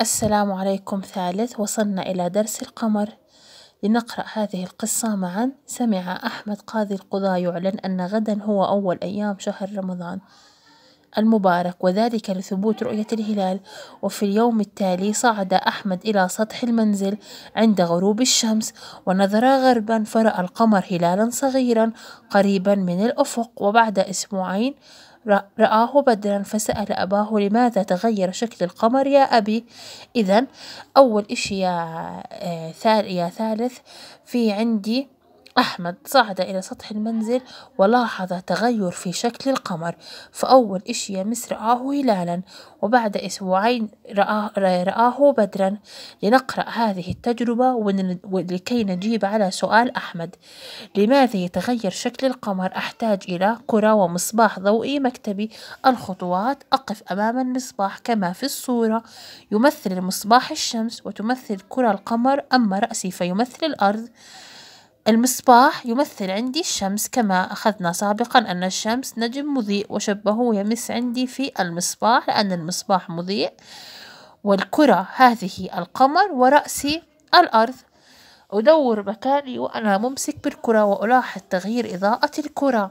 السلام عليكم ثالث وصلنا إلى درس القمر لنقرأ هذه القصة معا سمع أحمد قاضي القضاة يعلن أن غدا هو أول أيام شهر رمضان المبارك وذلك لثبوت رؤية الهلال وفي اليوم التالي صعد أحمد إلى سطح المنزل عند غروب الشمس ونظر غربا فرأى القمر هلالا صغيرا قريبا من الأفق وبعد أسبوعين رآه بدرا فسأل أباه لماذا تغير شكل القمر يا أبي إذا أول إشي آه، يا ثالث في عندي أحمد صعد إلى سطح المنزل ولاحظ تغير في شكل القمر فأول إشي يمس رآه هلالا وبعد أسبوعين رآه, رآه بدرا لنقرأ هذه التجربة ولكي نجيب على سؤال أحمد لماذا يتغير شكل القمر أحتاج إلى كرة ومصباح ضوئي مكتبي الخطوات أقف أمام المصباح كما في الصورة يمثل المصباح الشمس وتمثل كرة القمر أما رأسي فيمثل الأرض المصباح يمثل عندي الشمس كما أخذنا سابقا أن الشمس نجم مضيء وشبهه يمس عندي في المصباح لأن المصباح مضيء والكرة هذه القمر ورأسي الأرض أدور مكاني وأنا ممسك بالكرة وألاحظ تغيير إضاءة الكرة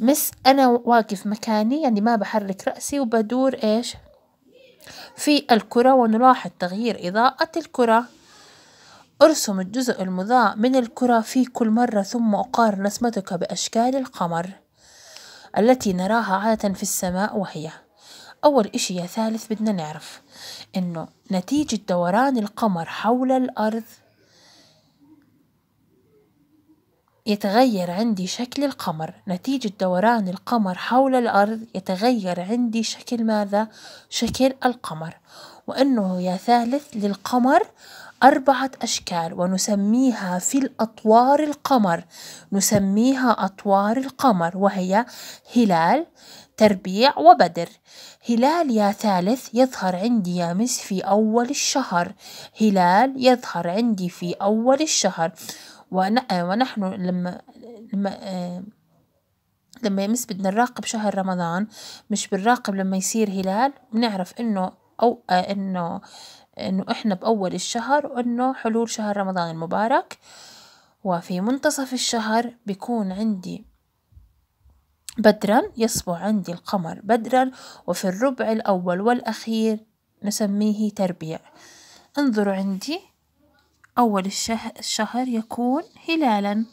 مس أنا واقف مكاني يعني ما بحرك رأسي وبدور إيش في الكرة ونلاحظ تغيير إضاءة الكرة أرسم الجزء المضاء من الكرة في كل مرة ثم أقارن رسمتك بأشكال القمر التي نراها عادة في السماء وهي أول إشي يا ثالث بدنا نعرف إنه نتيجة دوران القمر حول الأرض يتغير عندي شكل القمر نتيجة دوران القمر حول الأرض يتغير عندي شكل ماذا؟ شكل القمر وأنه يا ثالث للقمر أربعة أشكال ونسميها في الأطوار القمر نسميها أطوار القمر وهي هلال تربيع وبدر هلال يا ثالث يظهر عندي يا مس في أول الشهر هلال يظهر عندي في أول الشهر ونحن لما لما آه، لما يمس بدنا نراقب شهر رمضان مش بنراقب لما يصير هلال بنعرف انه او آه، انه إنه إحنا بأول الشهر إنه حلول شهر رمضان المبارك وفي منتصف الشهر بيكون عندي بدرا يصبح عندي القمر بدرا وفي الربع الأول والأخير نسميه تربيع انظروا عندي أول الشهر يكون هلالا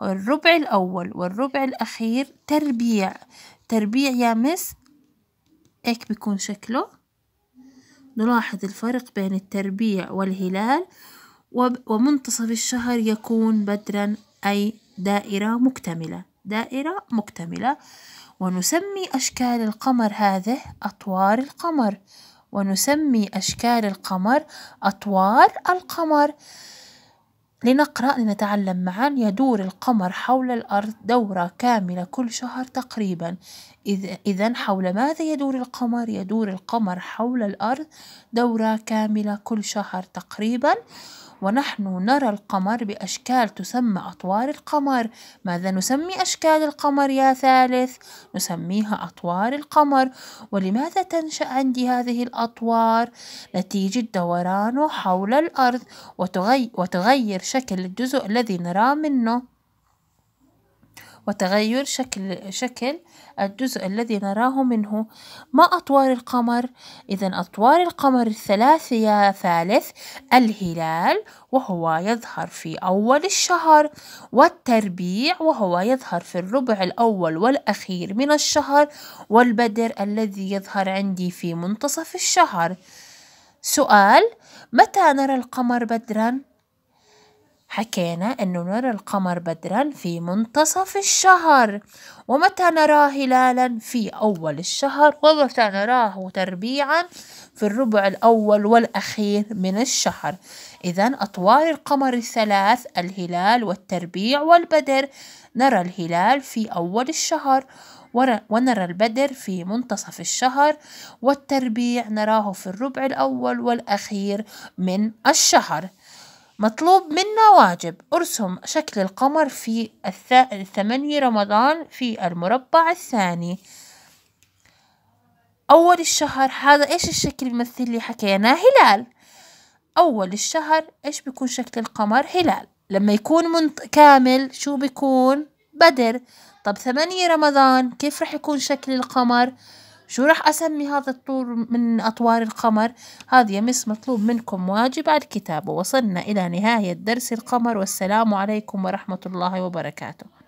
والربع الأول والربع الأخير تربيع تربيع يا مس هيك بيكون شكله نلاحظ الفرق بين التربيع والهلال ومنتصف الشهر يكون بدرا أي دائرة مكتملة دائرة مكتملة ونسمي أشكال القمر هذه أطوار القمر ونسمي أشكال القمر أطوار القمر لنقرأ لنتعلم معا يدور القمر حول الأرض دورة كاملة كل شهر تقريبا إذا حول ماذا يدور القمر؟ يدور القمر حول الأرض دورة كاملة كل شهر تقريبا ونحن نرى القمر بأشكال تسمى أطوار القمر ماذا نسمي أشكال القمر يا ثالث؟ نسميها أطوار القمر ولماذا تنشأ عندي هذه الأطوار؟ نتيجة دورانه حول الأرض وتغير, وتغير شكل الجزء الذي نراه منه وتغير شكل شكل الجزء الذي نراه منه ما أطوار القمر؟ إذا أطوار القمر الثلاث يا ثالث الهلال وهو يظهر في أول الشهر والتربيع وهو يظهر في الربع الأول والأخير من الشهر والبدر الذي يظهر عندي في منتصف الشهر سؤال متى نرى القمر بدرا؟ حكينا أنه نرى القمر بدرا في منتصف الشهر ومتى نراه هلالا في أول الشهر ومتى نراه تربيعا في الربع الأول والأخير من الشهر إذا أطوار القمر الثلاث الهلال والتربيع والبدر نرى الهلال في أول الشهر ونرى البدر في منتصف الشهر والتربيع نراه في الربع الأول والأخير من الشهر مطلوب منا واجب ارسم شكل القمر في الثمانية رمضان في المربع الثاني أول الشهر هذا إيش الشكل بيمثل لي حكينا هلال أول الشهر إيش بيكون شكل القمر هلال لما يكون منط... كامل شو بيكون بدر طب ثمانية رمضان كيف رح يكون شكل القمر شو راح أسمي هذا الطور من أطوار القمر؟ هذا يا مس مطلوب منكم واجب على الكتاب ووصلنا إلى نهاية درس القمر والسلام عليكم ورحمة الله وبركاته